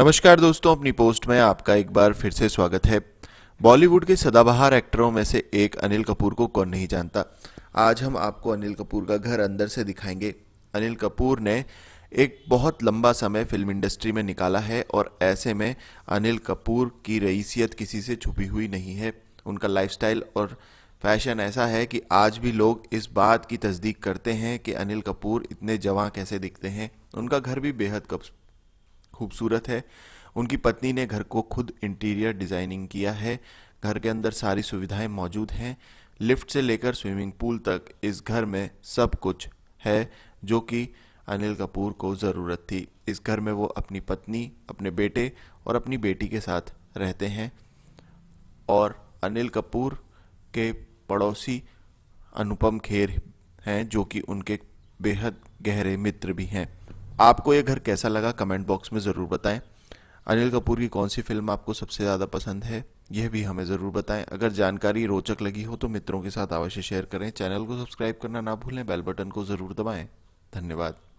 नमस्कार दोस्तों अपनी पोस्ट में आपका एक बार फिर से स्वागत है बॉलीवुड के सदाबहार एक्टरों में से एक अनिल कपूर को कौन नहीं जानता आज हम आपको अनिल कपूर का घर अंदर से दिखाएंगे अनिल कपूर ने एक बहुत लंबा समय फिल्म इंडस्ट्री में निकाला है और ऐसे में अनिल कपूर की रईसियत किसी से छुपी हुई नहीं है उनका लाइफस्टाइल और फैशन ऐसा है कि आज भी लोग इस बात की तस्दीक करते हैं कि अनिल कपूर इतने जवां कैसे दिखते हैं उनका घर भी बेहद खूबसूरत है उनकी पत्नी ने घर को खुद इंटीरियर डिज़ाइनिंग किया है घर के अंदर सारी सुविधाएं मौजूद हैं लिफ्ट से लेकर स्विमिंग पूल तक इस घर में सब कुछ है जो कि अनिल कपूर को ज़रूरत थी इस घर में वो अपनी पत्नी अपने बेटे और अपनी बेटी के साथ रहते हैं और अनिल कपूर के पड़ोसी अनुपम खेर हैं जो कि उनके बेहद गहरे मित्र भी हैं आपको ये घर कैसा लगा कमेंट बॉक्स में ज़रूर बताएं अनिल कपूर की कौन सी फिल्म आपको सबसे ज़्यादा पसंद है यह भी हमें ज़रूर बताएं अगर जानकारी रोचक लगी हो तो मित्रों के साथ अवश्य शेयर करें चैनल को सब्सक्राइब करना ना भूलें बेल बटन को ज़रूर दबाएं धन्यवाद